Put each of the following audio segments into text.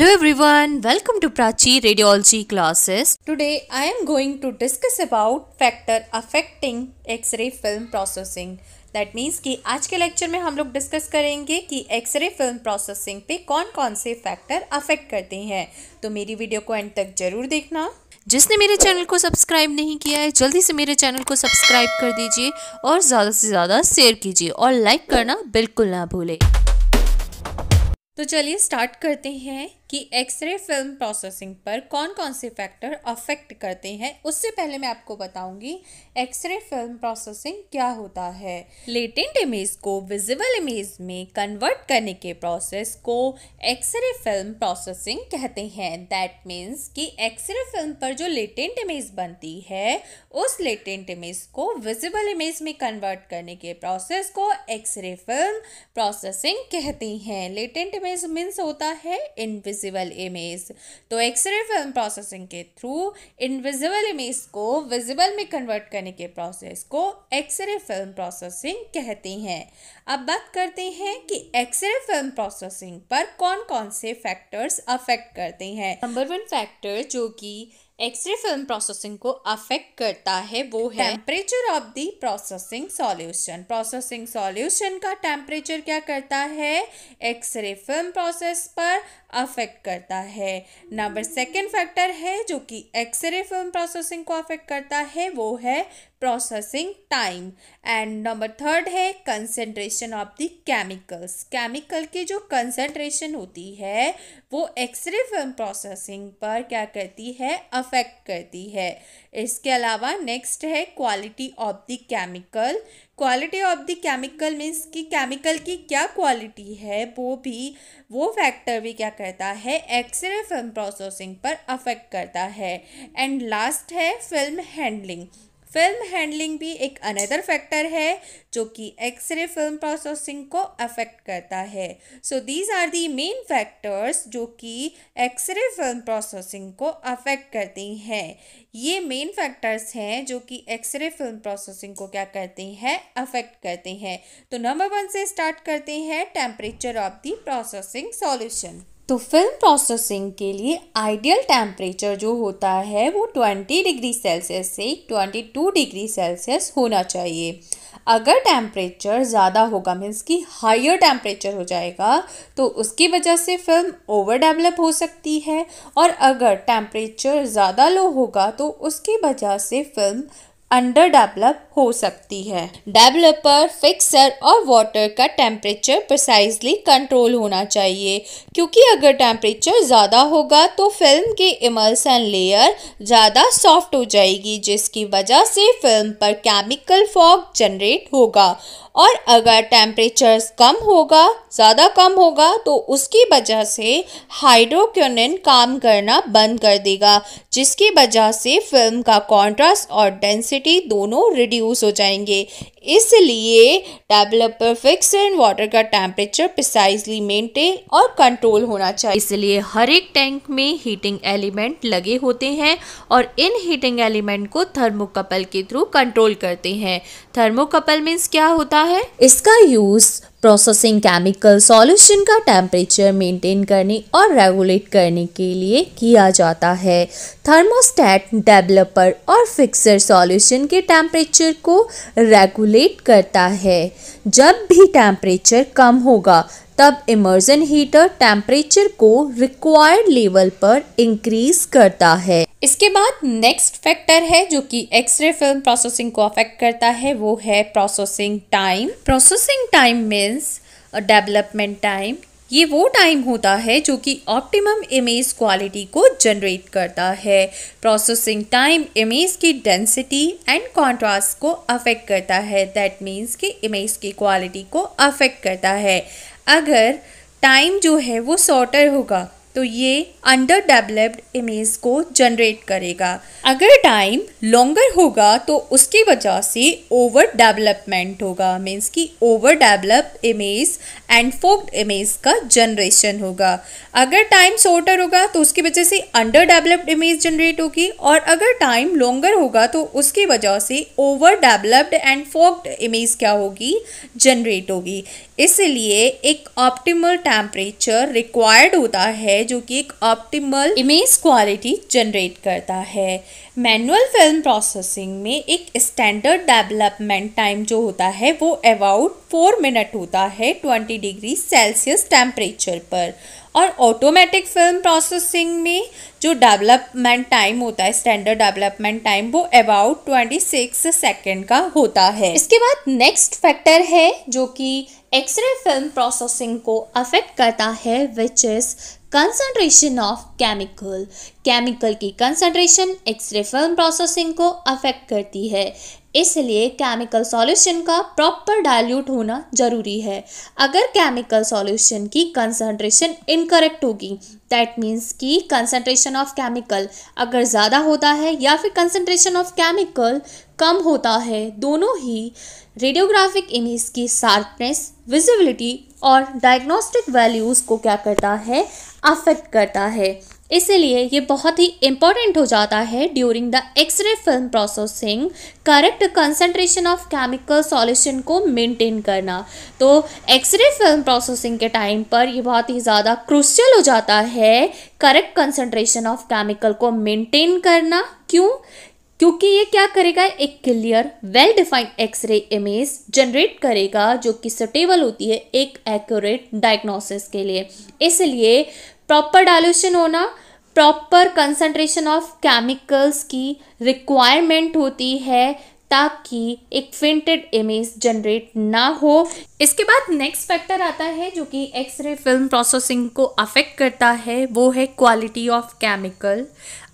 Hello everyone, welcome to Prachi Radiology classes. Today I am going to discuss about factor affecting X-ray film processing. That means कि आज के lecture में हम लोग discuss करेंगे कि एक्सरे फिल्म प्रोसेसिंग पे कौन कौन से फैक्टर अफेक्ट करते हैं तो मेरी वीडियो को एंड तक जरूर देखना जिसने मेरे चैनल को सब्सक्राइब नहीं किया है जल्दी से मेरे चैनल को सब्सक्राइब कर दीजिए और ज़्यादा से ज़्यादा शेयर कीजिए और लाइक करना बिल्कुल ना भूलें तो चलिए स्टार्ट करते हैं कि एक्सरे फिल्म प्रोसेसिंग पर कौन कौन से फैक्टर अफेक्ट करते हैं उससे पहले मैं आपको बताऊंगी एक्सरे फिल्म प्रोसेसिंग क्या होता है लेटेंट इमेज को विजिबल इमेज में कन्वर्ट करने के प्रोसेस को एक्सरे फिल्म प्रोसेसिंग कहते हैं दैट मीन्स कि एक्सरे फिल्म पर जो लेटेंट इमेज बनती है उस लेटेंट इमेज को विजिबल इमेज में कन्वर्ट करने के प्रोसेस को एक्सरे फिल्म प्रोसेसिंग कहते हैं लेटेंट इमेज मीन्स होता है इनविज विजिबल इमेज तो एक्सरे फिल्म प्रोसेसिंग के थ्रू इनविजिबल इमेज को विजिबल में कन्वर्ट करने के प्रोसेस को एक्सरे फिल्म प्रोसेसिंग कहते हैं अब बात करते हैं कि एक्सरे फिल्म प्रोसेसिंग पर कौन कौन से फैक्टर्स अफेक्ट करते हैं नंबर वन फैक्टर जो कि एक्सरे फिल्म प्रोसेसिंग को अफेक्ट करता है वो है temperature of the processing solution processing solution का टेम्परेचर क्या करता है एक्सरे फिल्म प्रोसेस पर अफेक्ट करता है नंबर सेकंड फैक्टर है जो कि एक्सरे फिल्म प्रोसेसिंग को अफेक्ट करता है वो है processing time and number third है concentration of the chemicals chemical की जो कंसेंट्रेशन होती है वो एक्सरे फिल्म प्रोसेसिंग पर क्या करती है अफेक्ट अफेक्ट करती है इसके अलावा नेक्स्ट है quality of the chemical quality of the chemical means कि केमिकल की क्या क्वालिटी है वो भी वो फैक्टर भी क्या करता है एक्सरे फिल्म प्रोसेसिंग पर अफेक्ट करता है एंड लास्ट है फिल्म हैंडलिंग फिल्म हैंडलिंग भी एक अनदर फैक्टर है जो कि एक्सरे फिल्म प्रोसेसिंग को अफेक्ट करता है so these are the main factors जो कि एक्सरे फिल्म प्रोसेसिंग को अफेक्ट करती हैं ये मेन फैक्टर्स हैं जो कि एक्सरे फिल्म प्रोसेसिंग को क्या करते हैं अफेक्ट करते हैं तो नंबर वन से स्टार्ट करते हैं temperature of the processing solution तो फिल्म प्रोसेसिंग के लिए आइडियल टेम्परेचर जो होता है वो 20 डिग्री सेल्सियस से 22 डिग्री सेल्सियस होना चाहिए अगर टेम्परेचर ज़्यादा होगा मीन्स कि हायर टेम्परेचर हो जाएगा तो उसकी वजह से फिल्म ओवर डेवलप हो सकती है और अगर टेम्परेचर ज़्यादा लो होगा तो उसकी वजह से फिल्म अंडर डेवलप हो सकती है डेवलपर फिक्सर और वाटर का टेम्परेचर प्रिसाइजली कंट्रोल होना चाहिए क्योंकि अगर टेम्परेचर ज़्यादा होगा तो फिल्म के इमल्सन लेयर ज़्यादा सॉफ्ट हो जाएगी जिसकी वजह से फिल्म पर केमिकल फॉग जनरेट होगा और अगर टेम्परेचर्स कम होगा ज़्यादा कम होगा तो उसकी वजह से हाइड्रोक्योनिन काम करना बंद कर देगा जिसकी वजह से फिल्म का कॉन्ट्रास्ट और डेंसिटी दोनों रिड्यूस हो जाएंगे इसलिए डेवलपर फिक्स एंड वाटर का टेम्परेचर प्रिसाइजली मेंटेन और कंट्रोल होना चाहिए इसलिए हर एक टैंक में हीटिंग एलिमेंट लगे होते हैं और इन हीटिंग एलिमेंट को थर्मोकपल के थ्रू कंट्रोल करते हैं थर्मोकपल मीन्स क्या होता है इसका यूज़ प्रोसेसिंग केमिकल सॉल्यूशन का टेम्परेचर मेंटेन करने और रेगुलेट करने के लिए किया जाता है थर्मोस्टेट डेवलपर और फिक्सर सॉल्यूशन के टेम्परेचर को रेगुलेट करता है जब भी टेम्परेचर कम होगा तब इमर्जन हीटर टेम्परेचर को रिक्वायर्ड लेवल पर इंक्रीज करता है इसके बाद नेक्स्ट फैक्टर है जो कि एक्सरे फिल्म प्रोसेसिंग को अफेक्ट करता है वो है processing time processing time means development time ये वो टाइम होता है जो कि ऑप्टिमम इमेज क्वालिटी को जनरेट करता है प्रोसेसिंग टाइम इमेज की डेंसिटी एंड कॉन्ट्रास्ट को अफेक्ट करता है दैट मीन्स कि इमेज की क्वालिटी को अफेक्ट करता है अगर टाइम जो है वो शॉर्टर होगा तो ये अंडर डेवलप्ड इमेज को जनरेट करेगा अगर टाइम लॉन्गर होगा तो उसकी वजह से ओवर डेवलपमेंट होगा मीन्स कि over developed image and fogged image का जनरेशन होगा अगर टाइम शॉर्टर होगा तो उसकी वजह से अंडर डेवलप्ड इमेज जनरेट होगी और अगर टाइम लॉन्गर होगा तो उसकी वजह से over developed and fogged image क्या होगी जनरेट होगी इसलिए एक ऑप्टिमल टेम्परेचर रिक्वायर्ड होता है है जो कि एक ऑप्टिमल इमेज क्वालिटी जनरेट करता है मैनुअल फिल्म प्रोसेसिंग में एक स्टैंडर्ड डेवलपमेंट टाइम जो होता है वो अबाउट फोर मिनट होता है ट्वेंटी डिग्री सेल्सियस टेम्परेचर पर और ऑटोमेटिक फिल्म प्रोसेसिंग में जो डेवलपमेंट टाइम होता है स्टैंडर्ड डेवलपमेंट टाइम वो अबाउट ट्वेंटी सिक्स सेकेंड का होता है इसके बाद नेक्स्ट फैक्टर है जो कि एक्सरे फिल्म प्रोसेसिंग को अफेक्ट करता है which is concentration of chemical chemical की कंसंट्रेशन एक्सरे फिल्म प्रोसेसिंग को अफेक्ट करती है इसलिए केमिकल सॉल्यूशन का प्रॉपर डाइल्यूट होना जरूरी है अगर केमिकल सॉल्यूशन की कंसंट्रेशन इनकरेक्ट होगी दैट मीन्स कि कंसंट्रेशन ऑफ केमिकल अगर ज़्यादा होता है या फिर कंसंट्रेशन ऑफ केमिकल कम होता है दोनों ही रेडियोग्राफिक इमेज की शार्पनेस विजिबिलिटी और डायग्नोस्टिक वैल्यूज़ को क्या करता है अफेक्ट करता है इसलिए ये बहुत ही इम्पॉर्टेंट हो जाता है during the x ray film processing correct concentration of chemical solution को मेंटेन करना तो एक्सरे फिल्म प्रोसेसिंग के टाइम पर ये बहुत ही ज़्यादा क्रुशियल हो जाता है करेक्ट कंसंट्रेशन ऑफ केमिकल को मेंटेन करना क्यों क्योंकि ये क्या करेगा एक clear well defined X-ray image generate करेगा जो कि सटेबल होती है एक एक्यूरेट डायग्नोसिस के लिए इसलिए प्रॉपर डायल्यूशन होना प्रॉपर कंसंट्रेशन ऑफ केमिकल्स की रिक्वायरमेंट होती है ताकि एक प्रिंटेड इमेज जनरेट ना हो इसके बाद नेक्स्ट फैक्टर आता है जो कि एक्सरे फिल्म प्रोसेसिंग को अफेक्ट करता है वो है क्वालिटी ऑफ केमिकल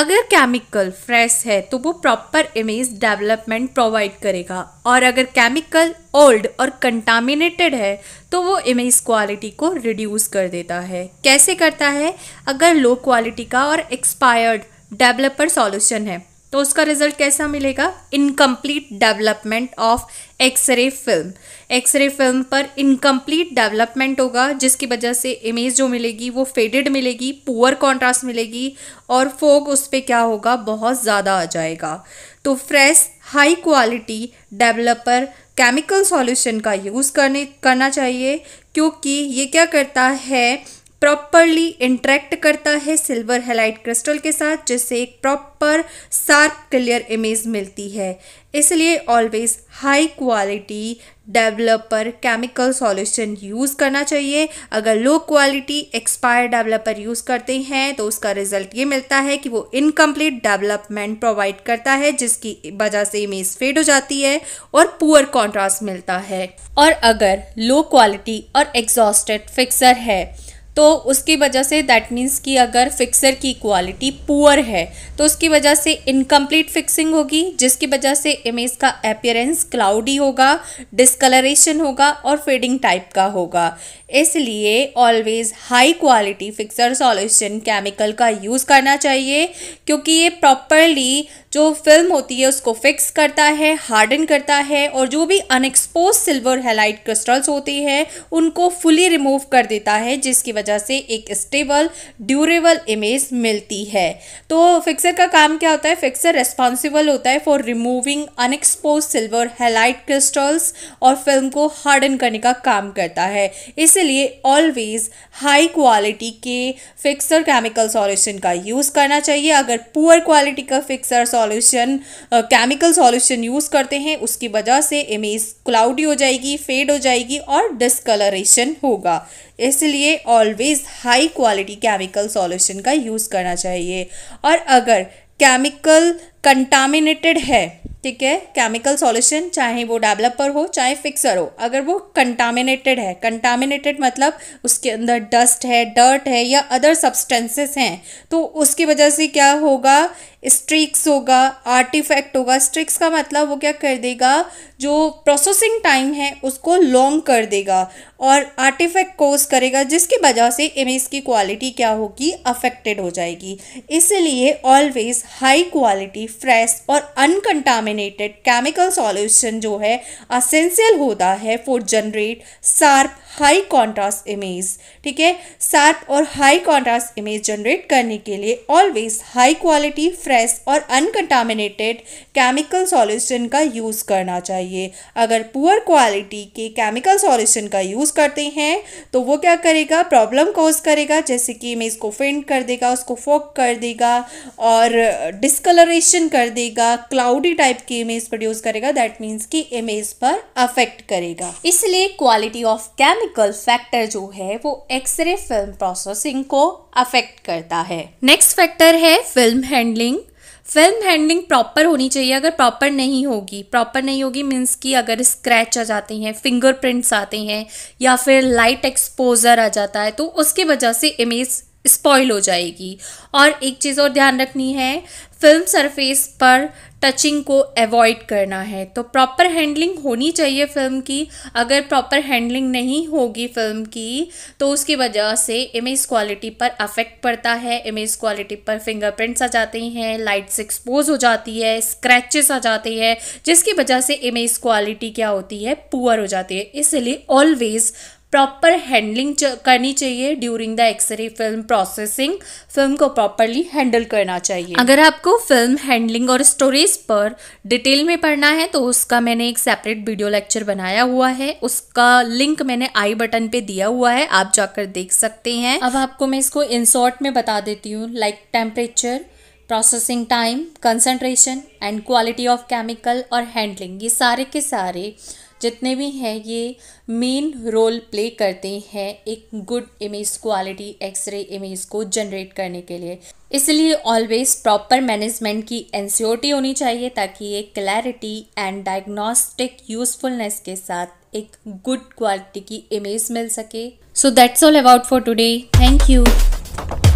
अगर केमिकल फ्रेश है तो वो प्रॉपर इमेज डेवलपमेंट प्रोवाइड करेगा और अगर केमिकल ओल्ड और कंटामिनेटेड है तो वो इमेज क्वालिटी को रिड्यूस कर देता है कैसे करता है अगर लो क्वालिटी का और एक्सपायर्ड डेवलपर सॉल्यूशन है तो उसका रिजल्ट कैसा मिलेगा incomplete development of X-ray film X-ray film पर इनकम्प्लीट डेवलपमेंट होगा जिसकी वजह से इमेज जो मिलेगी वो फेडेड मिलेगी पुअर कॉन्ट्रास्ट मिलेगी और फोग उस पर क्या होगा बहुत ज़्यादा आ जाएगा तो fresh high quality developer chemical solution का यूज़ करने करना चाहिए क्योंकि ये क्या करता है प्रॉपरली इंट्रैक्ट करता है सिल्वर हेलाइट क्रिस्टल के साथ जिससे एक प्रॉपर शार्प क्लियर इमेज मिलती है इसलिए always high quality developer chemical solution use करना चाहिए अगर low quality expire developer use करते हैं तो उसका रिजल्ट ये मिलता है कि वो इनकम्प्लीट डेवलपमेंट प्रोवाइड करता है जिसकी वजह से इमेज फेड हो जाती है और पुअर कॉन्ट्रास्ट मिलता है और अगर लो क्वालिटी और एग्जॉस्टेड फिक्सर है तो उसकी वजह से दैट मीन्स कि अगर फिक्सर की क्वालिटी पुअर है तो उसकी वजह से इनकम्प्लीट फिक्सिंग होगी जिसकी वजह से इमेज का अपियरेंस क्लाउडी होगा डिसकलरेशन होगा और फेडिंग टाइप का होगा इसलिए always high quality fixer solution chemical का यूज़ करना चाहिए क्योंकि ये प्रॉपरली जो फिल्म होती है उसको फिक्स करता है हार्डन करता है और जो भी अनएक्सपोज सिल्वर हेलाइट क्रिस्टल्स होते हैं उनको फुली रिमूव कर देता है जिसकी वजह वजह से एक स्टेबल ड्यूरेबल इमेज मिलती है तो फिक्सर का काम क्या होता है फिक्सर रेस्पॉन्सिबल होता है for removing unexposed silver halide crystals और फिल्म को हार्डन करने का काम करता है इसलिए ऑलवेज हाई क्वालिटी के फिक्सर केमिकल सॉल्यूशन का यूज़ करना चाहिए अगर पुअर क्वालिटी का fixer solution chemical solution use करते हैं उसकी वजह से इमेज क्लाउडी हो जाएगी फेड हो जाएगी और डिस्कलरेशन होगा इसलिए all always high quality chemical solution का यूज़ करना चाहिए और अगर केमिकल कंटामिनेटेड है ठीक है केमिकल सॉल्यूशन चाहे वो डेवलपर हो चाहे फिक्सर हो अगर वो कंटामिनेटेड है कंटामिनेटेड मतलब उसके अंदर डस्ट है डर्ट है या अदर सब्सटेंसेस हैं तो उसकी वजह से क्या होगा स्ट्रिक्स होगा आर्टिफैक्ट होगा स्ट्रिक्स का मतलब वो क्या कर देगा जो प्रोसेसिंग टाइम है उसको लॉन्ग कर देगा और आर्टिफैक्ट कोर्स करेगा जिसकी वजह से इमेज की क्वालिटी क्या होगी अफेक्टेड हो जाएगी इसलिए ऑलवेज हाई क्वालिटी फ्रेश और अनकंटामिनेटेड केमिकल सॉल्यूशन जो है असेंशियल होता है for generate sharp high contrast image ठीक है सार्प और हाई कॉन्ट्रास्ट इमेज जनरेट करने के लिए ऑलवेज हाई क्वालिटी फ्रेश और अनकंटामिनेटेड केमिकल सॉल्यूशन का यूज़ करना चाहिए अगर पुअर क्वालिटी के केमिकल सॉल्यूशन का यूज़ करते हैं तो वो क्या करेगा प्रॉब्लम कॉज करेगा जैसे कि इमेज को फेंट कर देगा उसको फोक कर देगा और डिस्कलरेशन डिस्टोर्शन कर देगा क्लाउडी टाइप की इमेज प्रोड्यूस करेगा दैट मीन्स की इमेज पर अफेक्ट करेगा इसलिए क्वालिटी ऑफ केमिकल फैक्टर जो है वो एक्सरे फिल्म प्रोसेसिंग को अफेक्ट करता है नेक्स्ट फैक्टर है film handling film handling proper होनी चाहिए अगर प्रॉपर नहीं होगी प्रॉपर नहीं होगी मीन्स कि अगर स्क्रैच आ जाते हैं फिंगरप्रिंट्स आते हैं या फिर लाइट एक्सपोजर आ जाता है तो उसकी वजह से इमेज स्पॉइल हो जाएगी और एक चीज़ और ध्यान रखनी है फिल्म सरफेस पर टचिंग को अवॉइड करना है तो प्रॉपर हैंडलिंग होनी चाहिए फिल्म की अगर प्रॉपर हैंडलिंग नहीं होगी फिल्म की तो उसकी वजह से इमेज क्वालिटी पर अफेक्ट पड़ता है इमेज क्वालिटी पर फिंगरप्रिंट्स आ जाते हैं लाइट्स एक्सपोज हो जाती है स्क्रैचेस आ जाते हैं जिसकी वजह से इमेज क्वालिटी क्या होती है पुअर हो जाती है इसलिए ऑलवेज़ प्रॉपर हैंडलिंग करनी चाहिए during the x ray film processing film को प्रॉपरली हैंडल करना चाहिए अगर आपको फिल्म हैंडलिंग और स्टोरेज पर डिटेल में पढ़ना है तो उसका मैंने एक सेपरेट वीडियो लेक्चर बनाया हुआ है उसका लिंक मैंने आई बटन पे दिया हुआ है आप जाकर देख सकते हैं अब आपको मैं इसको इंसॉर्ट में बता देती हूँ like temperature processing time concentration and quality of chemical और हैंडलिंग ये सारे के सारे जितने भी हैं ये मेन रोल प्ले करते हैं एक good image quality x ray image को जनरेट करने के लिए इसलिए ऑलवेज प्रॉपर मैनेजमेंट की एनसीओटी होनी चाहिए ताकि ये क्लैरिटी एंड डायग्नोस्टिक यूजफुलनेस के साथ एक गुड क्वालिटी की इमेज मिल सके so that's all about for today thank you